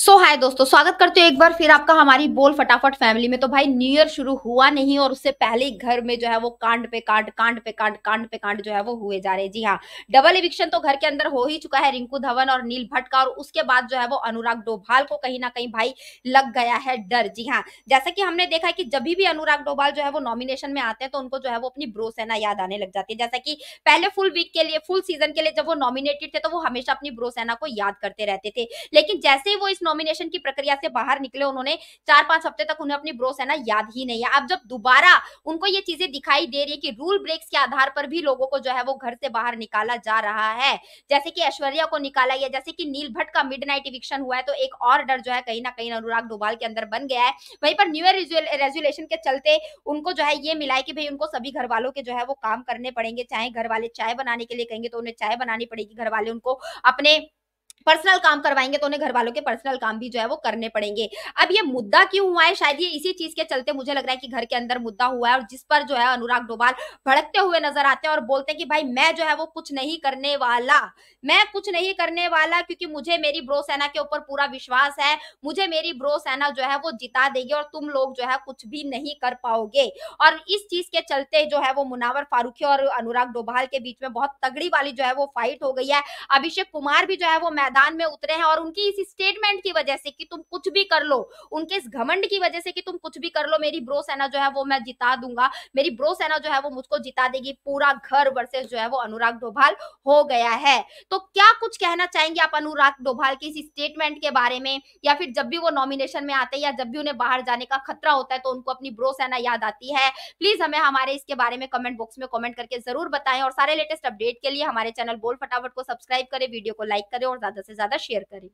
सो so, हाय दोस्तों स्वागत करते हो एक बार फिर आपका हमारी बोल फटाफट फैमिली में तो भाई न्यू ईयर शुरू हुआ नहीं और उससे पहले ही घर में जो है वो कांड पे कांड कांड पे कांड कांड पे कांड जो है वो हुए जा रहे जी हाँ डबल इविक्शन तो घर के अंदर हो ही चुका है रिंकू धवन और नील भट्ट का और उसके बाद जो है वो अनुराग डोभाल को कहीं ना कहीं भाई लग गया है डर जी हाँ जैसा कि हमने देखा कि जब भी अनुराग डोभाल जो है वो नॉमिनेशन में आते हैं तो उनको जो है वो अपनी ब्रो सेना याद आने लग जाती है जैसा कि पहले फुल वीक के लिए फुल सीजन के लिए जब वो नॉमिनेटेड थे तो वो हमेशा अपनी ब्रो सेना को याद करते रहते थे लेकिन जैसे ही वो इस नॉमिनेशन की प्रक्रिया से बाहर निकले उन्होंने चार पांच हफ्ते तक उन्हें अपनी ब्रो सेना याद ही नहीं है अब जब दोबारा उनको ये चीजें दिखाई दे रही है कि रूल ब्रेक्स के आधार पर भी लोगों को जो है वो घर से बाहर निकाला जा रहा है जैसे कि ऐश्वर्या को निकाला गया जैसे कि नील भट्ट का मिड नाइट इविक्शन हुआ है तो एक और डर जो है कहीं ना कहीं अनुराग डोभाल के अंदर बन गया है वहीं पर न्यू ईयर रेजुलेशन के चलते उनको जो है ये मिला है कि भाई उनको सभी घर वालों के जो है वो काम करने पड़ेंगे चाहे घर वाले चाय बनाने के लिए कहेंगे तो उन्हें चाय बनानी पड़ेगी घर वाले उनको अपने पर्सनल काम करवाएंगे तो उन्हें घर वालों के पर्सनल काम भी जो है वो करने पड़ेंगे अब ये मुद्दा क्यों हुआ है शायद ये इसी चीज के चलते मुझे लग रहा है कि घर के अंदर मुद्दा हुआ है और जिस पर जो है अनुराग डोभाल भड़कते हुए नजर आते हैं और बोलते हैं कि भाई मैं जो है वो कुछ नहीं करने वाला मैं कुछ नहीं करने वाला क्योंकि मुझे मेरी ब्रो सेना के ऊपर पूरा विश्वास है मुझे मेरी ब्रो सेना जो है वो जिता देगी और तुम लोग जो है कुछ भी नहीं कर पाओगे और इस चीज के चलते जो है वो मुनावर फारूखी और अनुराग डोभाल के बीच में बहुत तगड़ी वाली जो है वो फाइट हो गई है अभिषेक कुमार भी जो है वो मैदान में उतरे हैं और उनकी इस स्टेटमेंट की वजह से कि तुम कुछ भी कर लो उनके इस घमंड की वजह से कि तुम कुछ भी कर लो मेरी ब्रो सेना जो है वो मैं जिता दूंगा मेरी ब्रो सेना जो है वो मुझको जिता देगी पूरा घर वर्सेस जो है वो अनुराग डोभाल हो गया है तो क्या कुछ कहना चाहेंगे आप अनुराग डोभाल के इस स्टेटमेंट के बारे में या फिर जब भी वो नॉमिनेशन में आते हैं या जब भी उन्हें बाहर जाने का खतरा होता है तो उनको अपनी ब्रो सेना याद आती है प्लीज हमें हमारे इसके बारे में कमेंट बॉक्स में कमेंट करके जरूर बताएं और सारे लेटेस्ट अपडेट के लिए हमारे चैनल बोल फटाफट को सब्सक्राइब करें वीडियो को लाइक करें और ज्यादा ज़्यादा से ज़्यादा शेयर करें